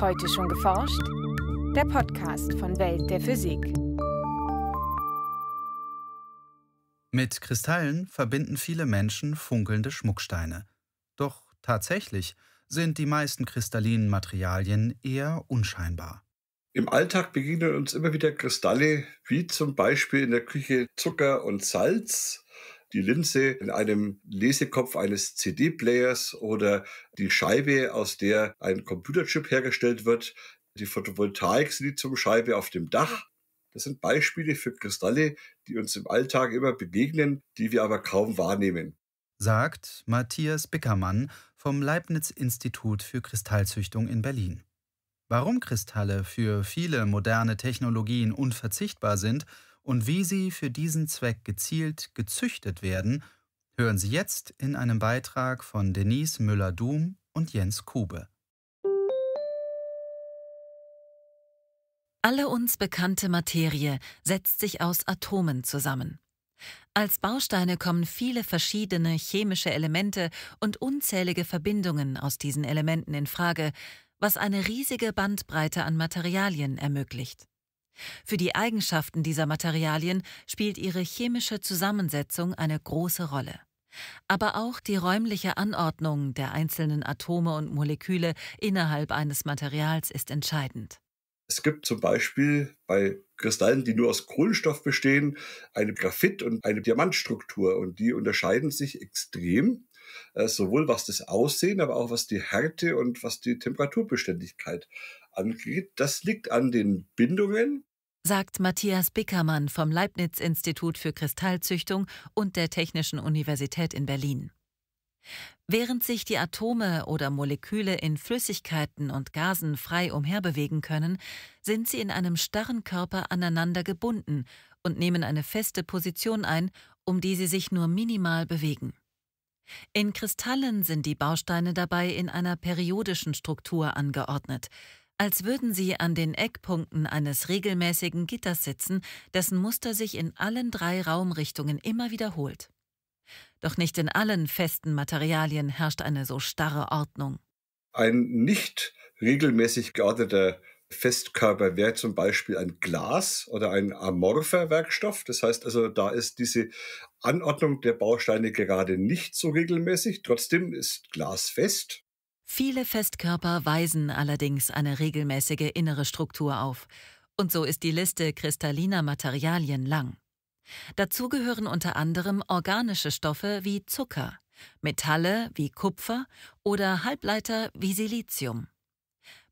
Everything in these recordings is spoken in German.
Heute schon geforscht? Der Podcast von Welt der Physik. Mit Kristallen verbinden viele Menschen funkelnde Schmucksteine. Doch tatsächlich sind die meisten kristallinen Materialien eher unscheinbar. Im Alltag begegnen uns immer wieder Kristalle, wie zum Beispiel in der Küche Zucker und Salz die Linse in einem Lesekopf eines CD-Players oder die Scheibe, aus der ein Computerchip hergestellt wird, die Photovoltaik-Siliziumscheibe auf dem Dach. Das sind Beispiele für Kristalle, die uns im Alltag immer begegnen, die wir aber kaum wahrnehmen. Sagt Matthias Bickermann vom Leibniz-Institut für Kristallzüchtung in Berlin. Warum Kristalle für viele moderne Technologien unverzichtbar sind und wie sie für diesen Zweck gezielt gezüchtet werden, hören Sie jetzt in einem Beitrag von Denise Müller-Dum und Jens Kube. Alle uns bekannte Materie setzt sich aus Atomen zusammen. Als Bausteine kommen viele verschiedene chemische Elemente und unzählige Verbindungen aus diesen Elementen in Frage, was eine riesige Bandbreite an Materialien ermöglicht. Für die Eigenschaften dieser Materialien spielt ihre chemische Zusammensetzung eine große Rolle. Aber auch die räumliche Anordnung der einzelnen Atome und Moleküle innerhalb eines Materials ist entscheidend. Es gibt zum Beispiel bei Kristallen, die nur aus Kohlenstoff bestehen, eine Graphit- und eine Diamantstruktur und die unterscheiden sich extrem, äh, sowohl was das Aussehen, aber auch was die Härte und was die Temperaturbeständigkeit angeht. Das liegt an den Bindungen sagt Matthias Bickermann vom Leibniz-Institut für Kristallzüchtung und der Technischen Universität in Berlin. Während sich die Atome oder Moleküle in Flüssigkeiten und Gasen frei umherbewegen können, sind sie in einem starren Körper aneinander gebunden und nehmen eine feste Position ein, um die sie sich nur minimal bewegen. In Kristallen sind die Bausteine dabei in einer periodischen Struktur angeordnet, als würden sie an den Eckpunkten eines regelmäßigen Gitters sitzen, dessen Muster sich in allen drei Raumrichtungen immer wiederholt. Doch nicht in allen festen Materialien herrscht eine so starre Ordnung. Ein nicht regelmäßig geordneter Festkörper wäre zum Beispiel ein Glas oder ein amorpher Werkstoff. Das heißt also, da ist diese Anordnung der Bausteine gerade nicht so regelmäßig. Trotzdem ist Glas fest. Viele Festkörper weisen allerdings eine regelmäßige innere Struktur auf, und so ist die Liste kristalliner Materialien lang. Dazu gehören unter anderem organische Stoffe wie Zucker, Metalle wie Kupfer oder Halbleiter wie Silizium.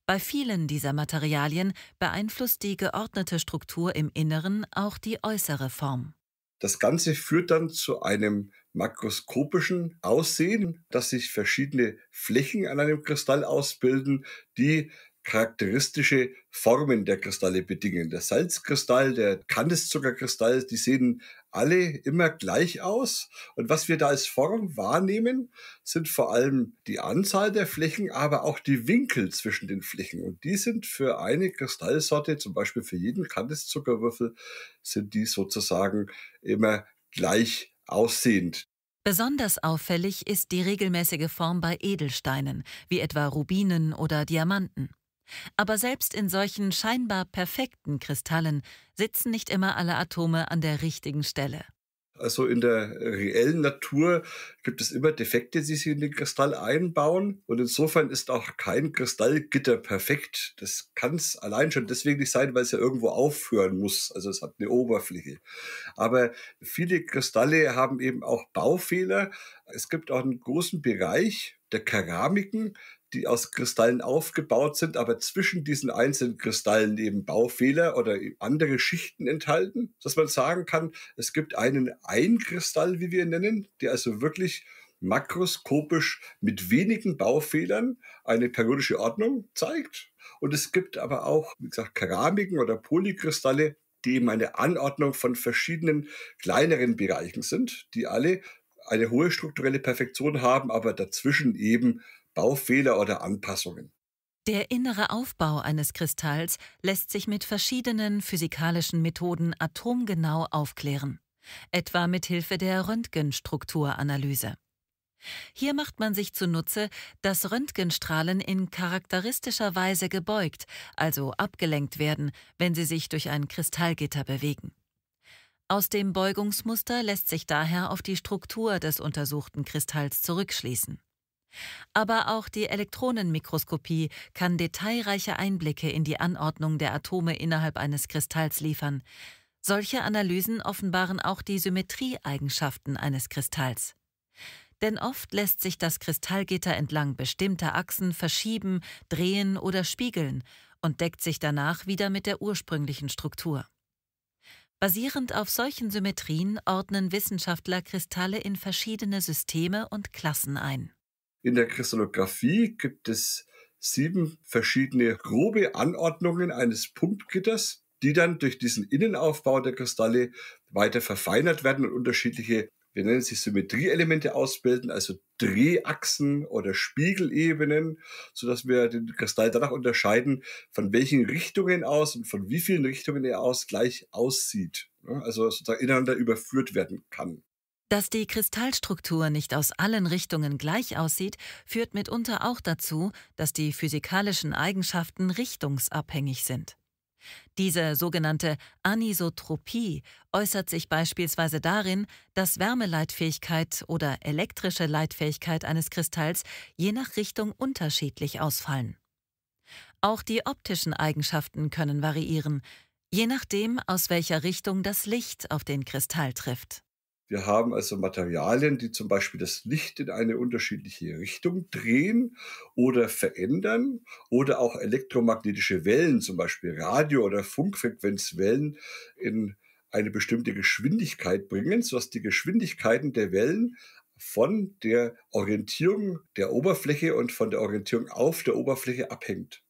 Bei vielen dieser Materialien beeinflusst die geordnete Struktur im Inneren auch die äußere Form. Das Ganze führt dann zu einem makroskopischen Aussehen, dass sich verschiedene Flächen an einem Kristall ausbilden, die charakteristische Formen der Kristalle bedingen. Der Salzkristall, der Kandiszuckerkristall, die sehen alle immer gleich aus. Und was wir da als Form wahrnehmen, sind vor allem die Anzahl der Flächen, aber auch die Winkel zwischen den Flächen. Und die sind für eine Kristallsorte, zum Beispiel für jeden Kandiszuckerwürfel, sind die sozusagen immer gleich aussehend. Besonders auffällig ist die regelmäßige Form bei Edelsteinen, wie etwa Rubinen oder Diamanten. Aber selbst in solchen scheinbar perfekten Kristallen sitzen nicht immer alle Atome an der richtigen Stelle. Also in der äh, reellen Natur gibt es immer Defekte, die sich in den Kristall einbauen. Und insofern ist auch kein Kristallgitter perfekt. Das kann es allein schon deswegen nicht sein, weil es ja irgendwo aufhören muss. Also es hat eine Oberfläche. Aber viele Kristalle haben eben auch Baufehler. Es gibt auch einen großen Bereich der Keramiken, die aus Kristallen aufgebaut sind, aber zwischen diesen einzelnen Kristallen eben Baufehler oder andere Schichten enthalten, dass man sagen kann, es gibt einen Einkristall, wie wir ihn nennen, der also wirklich makroskopisch mit wenigen Baufehlern eine periodische Ordnung zeigt. Und es gibt aber auch, wie gesagt, Keramiken oder Polykristalle, die eben eine Anordnung von verschiedenen kleineren Bereichen sind, die alle eine hohe strukturelle Perfektion haben, aber dazwischen eben Baufehler oder Anpassungen. Der innere Aufbau eines Kristalls lässt sich mit verschiedenen physikalischen Methoden atomgenau aufklären, etwa mit Hilfe der Röntgenstrukturanalyse. Hier macht man sich zunutze, dass Röntgenstrahlen in charakteristischer Weise gebeugt, also abgelenkt werden, wenn sie sich durch ein Kristallgitter bewegen. Aus dem Beugungsmuster lässt sich daher auf die Struktur des untersuchten Kristalls zurückschließen. Aber auch die Elektronenmikroskopie kann detailreiche Einblicke in die Anordnung der Atome innerhalb eines Kristalls liefern. Solche Analysen offenbaren auch die Symmetrieeigenschaften eines Kristalls. Denn oft lässt sich das Kristallgitter entlang bestimmter Achsen verschieben, drehen oder spiegeln und deckt sich danach wieder mit der ursprünglichen Struktur. Basierend auf solchen Symmetrien ordnen Wissenschaftler Kristalle in verschiedene Systeme und Klassen ein. In der Kristallographie gibt es sieben verschiedene grobe Anordnungen eines Pumpgitters, die dann durch diesen Innenaufbau der Kristalle weiter verfeinert werden und unterschiedliche, wir nennen sie Symmetrieelemente ausbilden, also Drehachsen oder Spiegelebenen, sodass wir den Kristall danach unterscheiden, von welchen Richtungen aus und von wie vielen Richtungen er aus gleich aussieht. Ne? Also sozusagen ineinander überführt werden kann. Dass die Kristallstruktur nicht aus allen Richtungen gleich aussieht, führt mitunter auch dazu, dass die physikalischen Eigenschaften richtungsabhängig sind. Diese sogenannte Anisotropie äußert sich beispielsweise darin, dass Wärmeleitfähigkeit oder elektrische Leitfähigkeit eines Kristalls je nach Richtung unterschiedlich ausfallen. Auch die optischen Eigenschaften können variieren, je nachdem, aus welcher Richtung das Licht auf den Kristall trifft. Wir haben also Materialien, die zum Beispiel das Licht in eine unterschiedliche Richtung drehen oder verändern oder auch elektromagnetische Wellen, zum Beispiel Radio- oder Funkfrequenzwellen in eine bestimmte Geschwindigkeit bringen, sodass die Geschwindigkeiten der Wellen von der Orientierung der Oberfläche und von der Orientierung auf der Oberfläche abhängt.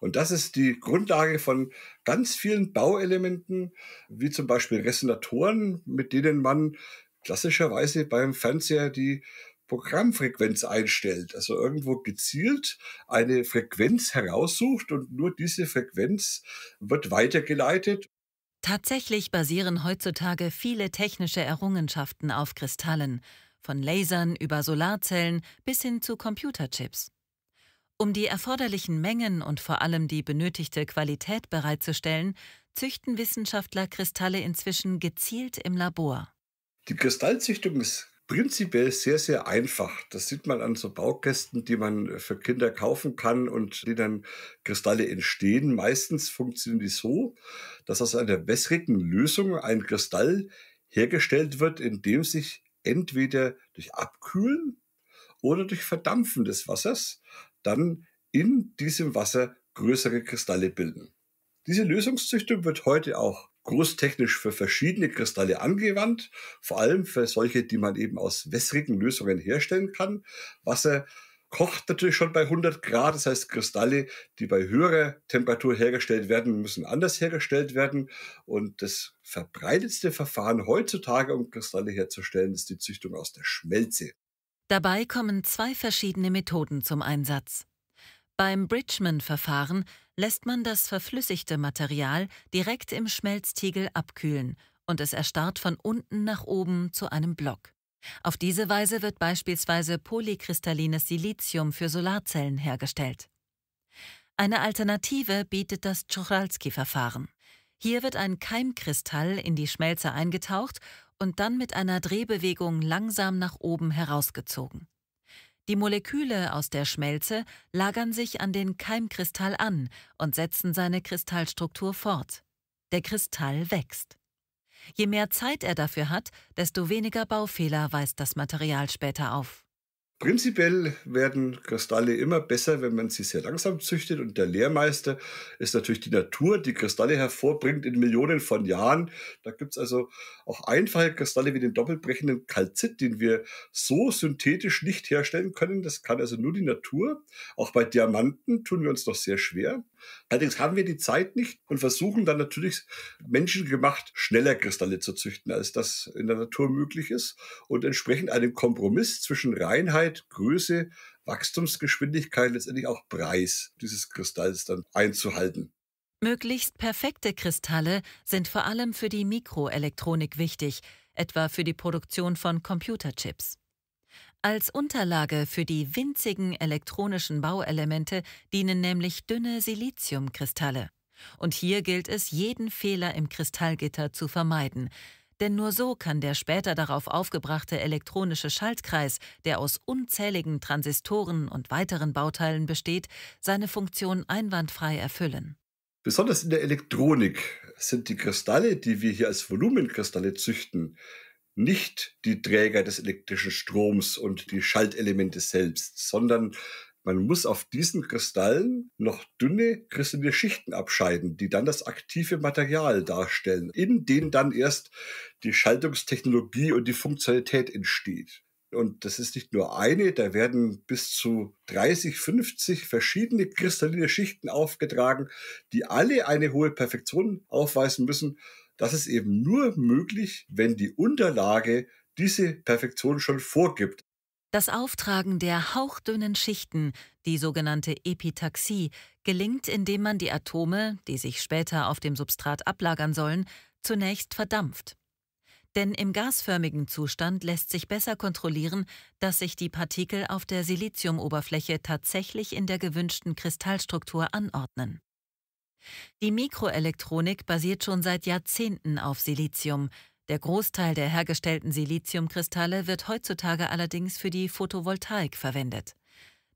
Und das ist die Grundlage von ganz vielen Bauelementen, wie zum Beispiel Resonatoren, mit denen man klassischerweise beim Fernseher die Programmfrequenz einstellt, also irgendwo gezielt eine Frequenz heraussucht und nur diese Frequenz wird weitergeleitet. Tatsächlich basieren heutzutage viele technische Errungenschaften auf Kristallen, von Lasern über Solarzellen bis hin zu Computerchips. Um die erforderlichen Mengen und vor allem die benötigte Qualität bereitzustellen, züchten Wissenschaftler Kristalle inzwischen gezielt im Labor. Die Kristallzüchtung ist prinzipiell sehr, sehr einfach. Das sieht man an so Baukästen, die man für Kinder kaufen kann und die dann Kristalle entstehen. Meistens funktionieren die so, dass aus einer wässrigen Lösung ein Kristall hergestellt wird, in dem sich entweder durch Abkühlen oder durch Verdampfen des Wassers dann in diesem Wasser größere Kristalle bilden. Diese Lösungszüchtung wird heute auch großtechnisch für verschiedene Kristalle angewandt, vor allem für solche, die man eben aus wässrigen Lösungen herstellen kann. Wasser kocht natürlich schon bei 100 Grad. Das heißt, Kristalle, die bei höherer Temperatur hergestellt werden, müssen anders hergestellt werden. Und das verbreitetste Verfahren heutzutage, um Kristalle herzustellen, ist die Züchtung aus der Schmelze. Dabei kommen zwei verschiedene Methoden zum Einsatz. Beim Bridgman-Verfahren lässt man das verflüssigte Material direkt im Schmelztiegel abkühlen und es erstarrt von unten nach oben zu einem Block. Auf diese Weise wird beispielsweise polykristallines Silizium für Solarzellen hergestellt. Eine Alternative bietet das Tschochralski-Verfahren. Hier wird ein Keimkristall in die Schmelze eingetaucht und dann mit einer Drehbewegung langsam nach oben herausgezogen. Die Moleküle aus der Schmelze lagern sich an den Keimkristall an und setzen seine Kristallstruktur fort. Der Kristall wächst. Je mehr Zeit er dafür hat, desto weniger Baufehler weist das Material später auf. Prinzipiell werden Kristalle immer besser, wenn man sie sehr langsam züchtet. Und der Lehrmeister ist natürlich die Natur, die Kristalle hervorbringt in Millionen von Jahren. Da gibt's also auch einfache Kristalle wie den doppelbrechenden Kalzit, den wir so synthetisch nicht herstellen können. Das kann also nur die Natur. Auch bei Diamanten tun wir uns noch sehr schwer. Allerdings haben wir die Zeit nicht und versuchen dann natürlich menschengemacht schneller Kristalle zu züchten, als das in der Natur möglich ist und entsprechend einen Kompromiss zwischen Reinheit, Größe, Wachstumsgeschwindigkeit, letztendlich auch Preis dieses Kristalls dann einzuhalten. Möglichst perfekte Kristalle sind vor allem für die Mikroelektronik wichtig, etwa für die Produktion von Computerchips. Als Unterlage für die winzigen elektronischen Bauelemente dienen nämlich dünne Siliziumkristalle. Und hier gilt es, jeden Fehler im Kristallgitter zu vermeiden, denn nur so kann der später darauf aufgebrachte elektronische Schaltkreis, der aus unzähligen Transistoren und weiteren Bauteilen besteht, seine Funktion einwandfrei erfüllen. Besonders in der Elektronik sind die Kristalle, die wir hier als Volumenkristalle züchten, nicht die Träger des elektrischen Stroms und die Schaltelemente selbst, sondern man muss auf diesen Kristallen noch dünne kristalline Schichten abscheiden, die dann das aktive Material darstellen, in denen dann erst die Schaltungstechnologie und die Funktionalität entsteht. Und das ist nicht nur eine, da werden bis zu 30, 50 verschiedene kristalline Schichten aufgetragen, die alle eine hohe Perfektion aufweisen müssen das ist eben nur möglich, wenn die Unterlage diese Perfektion schon vorgibt. Das Auftragen der hauchdünnen Schichten, die sogenannte Epitaxie, gelingt, indem man die Atome, die sich später auf dem Substrat ablagern sollen, zunächst verdampft. Denn im gasförmigen Zustand lässt sich besser kontrollieren, dass sich die Partikel auf der Siliziumoberfläche tatsächlich in der gewünschten Kristallstruktur anordnen. Die Mikroelektronik basiert schon seit Jahrzehnten auf Silizium. Der Großteil der hergestellten Siliziumkristalle wird heutzutage allerdings für die Photovoltaik verwendet.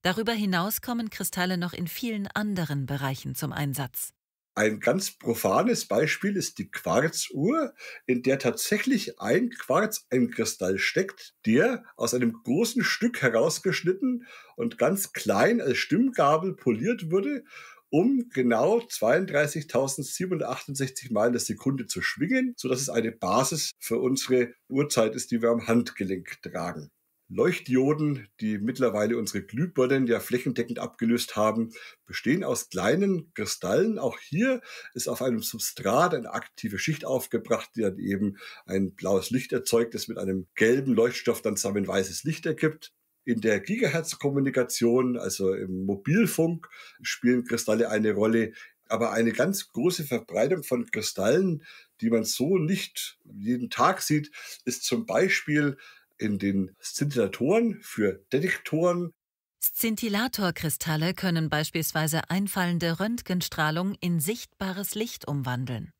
Darüber hinaus kommen Kristalle noch in vielen anderen Bereichen zum Einsatz. Ein ganz profanes Beispiel ist die Quarzuhr, in der tatsächlich ein Quarz im Kristall steckt, der aus einem großen Stück herausgeschnitten und ganz klein als Stimmgabel poliert wurde um genau 32.768 Meilen der Sekunde zu schwingen, sodass es eine Basis für unsere Uhrzeit ist, die wir am Handgelenk tragen. Leuchtdioden, die mittlerweile unsere Glühbirnen ja flächendeckend abgelöst haben, bestehen aus kleinen Kristallen. Auch hier ist auf einem Substrat eine aktive Schicht aufgebracht, die dann eben ein blaues Licht erzeugt, das mit einem gelben Leuchtstoff dann zusammen weißes Licht ergibt. In der Gigahertz-Kommunikation, also im Mobilfunk, spielen Kristalle eine Rolle. Aber eine ganz große Verbreitung von Kristallen, die man so nicht jeden Tag sieht, ist zum Beispiel in den Szintillatoren für Detektoren. Szintillatorkristalle können beispielsweise einfallende Röntgenstrahlung in sichtbares Licht umwandeln.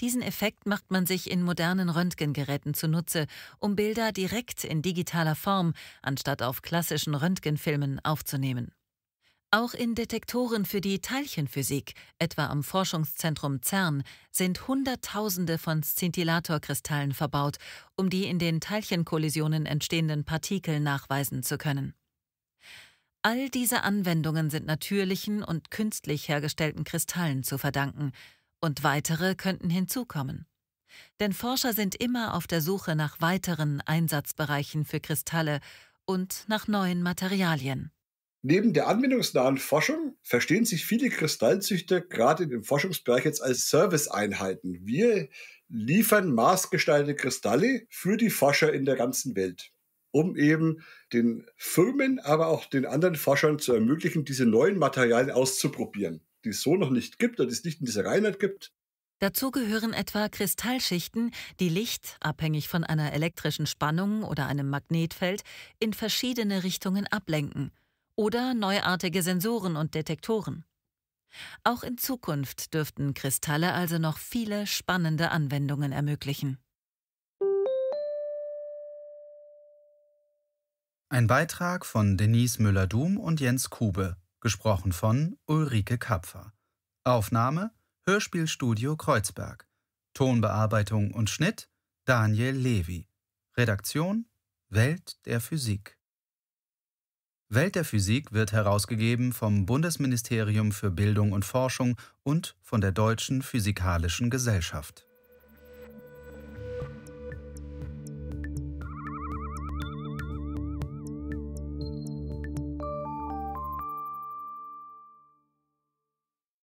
Diesen Effekt macht man sich in modernen Röntgengeräten zunutze, um Bilder direkt in digitaler Form anstatt auf klassischen Röntgenfilmen aufzunehmen. Auch in Detektoren für die Teilchenphysik, etwa am Forschungszentrum CERN, sind Hunderttausende von Szintillatorkristallen verbaut, um die in den Teilchenkollisionen entstehenden Partikel nachweisen zu können. All diese Anwendungen sind natürlichen und künstlich hergestellten Kristallen zu verdanken – und weitere könnten hinzukommen. Denn Forscher sind immer auf der Suche nach weiteren Einsatzbereichen für Kristalle und nach neuen Materialien. Neben der anwendungsnahen Forschung verstehen sich viele Kristallzüchter gerade im Forschungsbereich jetzt als Serviceeinheiten. Wir liefern maßgestaltete Kristalle für die Forscher in der ganzen Welt, um eben den Firmen, aber auch den anderen Forschern zu ermöglichen, diese neuen Materialien auszuprobieren die es so noch nicht gibt oder die es nicht in dieser Reinheit gibt. Dazu gehören etwa Kristallschichten, die Licht, abhängig von einer elektrischen Spannung oder einem Magnetfeld, in verschiedene Richtungen ablenken oder neuartige Sensoren und Detektoren. Auch in Zukunft dürften Kristalle also noch viele spannende Anwendungen ermöglichen. Ein Beitrag von Denise Müller-Dum und Jens Kube. Gesprochen von Ulrike Kapfer. Aufnahme Hörspielstudio Kreuzberg. Tonbearbeitung und Schnitt Daniel Levy. Redaktion Welt der Physik. Welt der Physik wird herausgegeben vom Bundesministerium für Bildung und Forschung und von der Deutschen Physikalischen Gesellschaft.